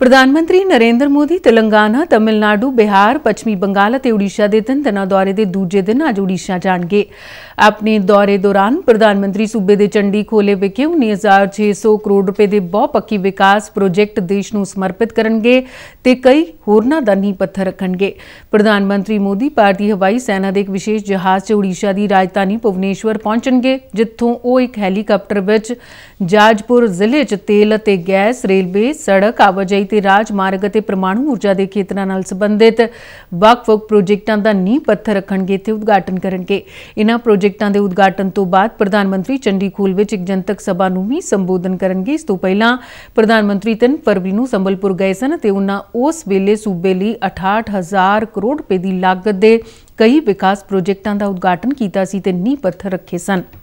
ਪ੍ਰਧਾਨ ਮੰਤਰੀ ਨਰਿੰਦਰ ਮੋਦੀ ਤੇਲੰਗਾਨਾ, ਤਮਿਲਨਾਡੂ, ਬਿਹਾਰ, ਪੱਛਮੀ ਬੰਗਾਲ ਅਤੇ ਉੜੀਸਾ ਦੇ ਤਿੰਨ ਦਿਨਾਂ ਦੌਰੇ ਦੇ ਦੂਜੇ ਦਿਨ ਅੱਜ ਉੜੀਸਾ ਜਾਣਗੇ। ਆਪਣੇ ਦੌਰੇ ਦੌਰਾਨ ਪ੍ਰਧਾਨ ਮੰਤਰੀ ਸੂਬੇ ਦੇ ਚੰਡੀ ਖੋਲੇ ਵਿਖੇ 19600 ਕਰੋੜ ਰੁਪਏ ਦੇ ਬਹੁ ਪੱਕੀ ਵਿਕਾਸ ਪ੍ਰੋਜੈਕਟ ਦੇਸ਼ ਨੂੰ ਸਮਰਪਿਤ ਕਰਨਗੇ ਤੇ ਕਈ ਹੋਰਨਾਂ ਦਾ ਨੀਂਹ ਪੱਥਰ ਰੱਖਣਗੇ। ਪ੍ਰਧਾਨ ਮੰਤਰੀ ਮੋਦੀ ਭਾਰਤੀ ਹਵਾਈ ਸੈਨਾ ਦੇ ਇੱਕ ਵਿਸ਼ੇਸ਼ ਜਹਾਜ਼ 'ਚ ਉੜੀਸਾ ਦੀ ਰਾਜਧਾਨੀ ਭੁਵਨੇਸ਼ਵਰ ਪਹੁੰਚਣਗੇ ਜਿੱਥੋਂ ਉਹ ਇੱਕ ਹੈਲੀਕਾਪਟਰ ਵਿੱਚ ਜਾਜਪੁਰ ਜ਼ਿਲ੍ਹੇ 'ਚ ਤੇਲ ਅਤੇ ਗੈਸ, ਰੇਲਵੇ, ਸੜਕ, ਆਵਾਜਾਈ ਤੇ ਰਾਜ ਮਾਰਗ ਅਤੇ ਪ੍ਰਮਾਣੂ ਊਰਜਾ ਦੇ ਖੇਤਰਾਂ ਨਾਲ ਸੰਬੰਧਿਤ ਵੱਖ-ਵੱਖ ਪ੍ਰੋਜੈਕਟਾਂ ਦਾ ਨੀਂਹ ਪੱਥਰ ਰੱਖਣਗੇ ਤੇ ਉਦਘਾਟਨ ਕਰਨਗੇ ਇਹਨਾਂ ਪ੍ਰੋਜੈਕਟਾਂ ਦੇ ਉਦਘਾਟਨ ਤੋਂ ਬਾਅਦ ਪ੍ਰਧਾਨ ਮੰਤਰੀ ਚੰਡੀਖੂਲ ਵਿੱਚ ਇੱਕ ਜਨਤਕ ਸਭਾ ਨੂੰ ਵੀ ਸੰਬੋਧਨ ਕਰਨਗੇ ਇਸ ਤੋਂ ਪਹਿਲਾਂ ਪ੍ਰਧਾਨ ਮੰਤਰੀ 3 ਫਰਵਰੀ ਨੂੰ ਸੰਬਲਪੁਰ ਗਏ ਸਨ ਤੇ ਉਹਨਾਂ ਉਸ ਵੇਲੇ ਸੂਬੇ ਲਈ 68000 ਕਰੋੜ ਰੁਪਏ ਦੀ ਲਾਗਤ ਦੇ ਕਈ ਵਿਕਾਸ ਪ੍ਰੋਜੈਕਟਾਂ ਦਾ ਉਦਘਾਟਨ ਕੀਤਾ ਸੀ ਤੇ ਨੀਂਹ ਪੱਥਰ ਰੱਖੇ ਸਨ